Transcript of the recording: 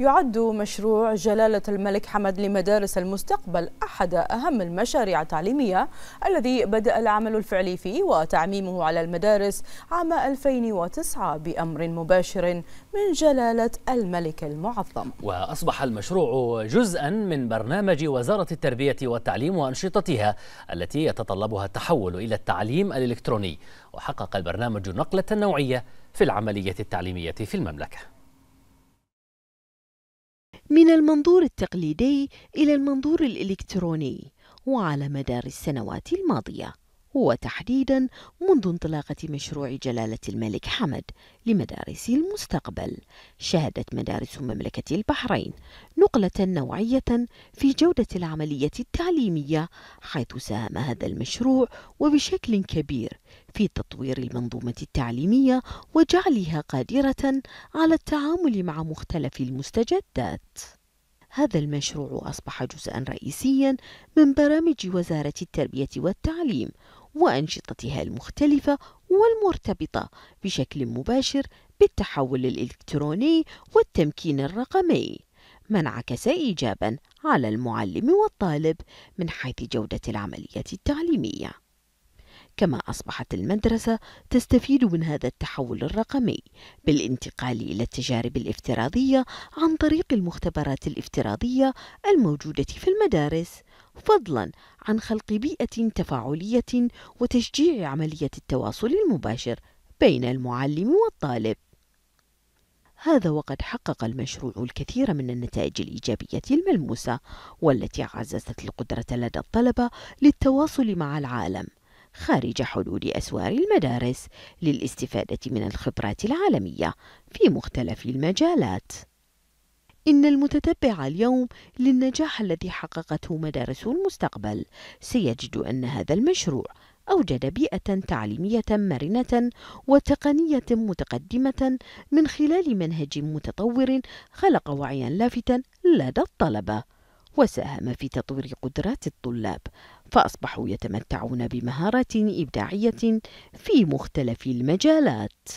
يعد مشروع جلالة الملك حمد لمدارس المستقبل أحد أهم المشاريع التعليمية الذي بدأ العمل الفعلي فيه وتعميمه على المدارس عام 2009 بأمر مباشر من جلالة الملك المعظم وأصبح المشروع جزءا من برنامج وزارة التربية والتعليم وأنشطتها التي يتطلبها التحول إلى التعليم الإلكتروني وحقق البرنامج نقلة نوعية في العملية التعليمية في المملكة من المنظور التقليدي إلى المنظور الإلكتروني وعلى مدار السنوات الماضية وتحديدا منذ انطلاقة مشروع جلالة الملك حمد لمدارس المستقبل شهدت مدارس مملكة البحرين نقلة نوعية في جودة العملية التعليمية حيث ساهم هذا المشروع وبشكل كبير في تطوير المنظومة التعليمية وجعلها قادرة على التعامل مع مختلف المستجدات هذا المشروع أصبح جزءا رئيسيا من برامج وزارة التربية والتعليم وأنشطتها المختلفة والمرتبطة بشكل مباشر بالتحول الإلكتروني والتمكين الرقمي ما انعكس إيجابا على المعلم والطالب من حيث جودة العملية التعليمية كما أصبحت المدرسة تستفيد من هذا التحول الرقمي بالانتقال إلى التجارب الافتراضية عن طريق المختبرات الافتراضية الموجودة في المدارس فضلا عن خلق بيئة تفاعلية وتشجيع عملية التواصل المباشر بين المعلم والطالب هذا وقد حقق المشروع الكثير من النتائج الإيجابية الملموسة والتي عززت القدرة لدى الطلبة للتواصل مع العالم خارج حدود أسوار المدارس للاستفادة من الخبرات العالمية في مختلف المجالات. إن المتتبع اليوم للنجاح الذي حققته مدارس المستقبل سيجد أن هذا المشروع أوجد بيئة تعليمية مرنة وتقنية متقدمة من خلال منهج متطور خلق وعيا لافتا لدى الطلبة وساهم في تطوير قدرات الطلاب فأصبحوا يتمتعون بمهارات إبداعية في مختلف المجالات